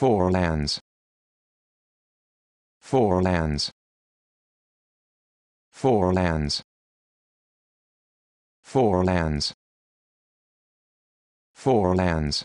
Four lands. Four lands. Four lands. Four lands. Four lands.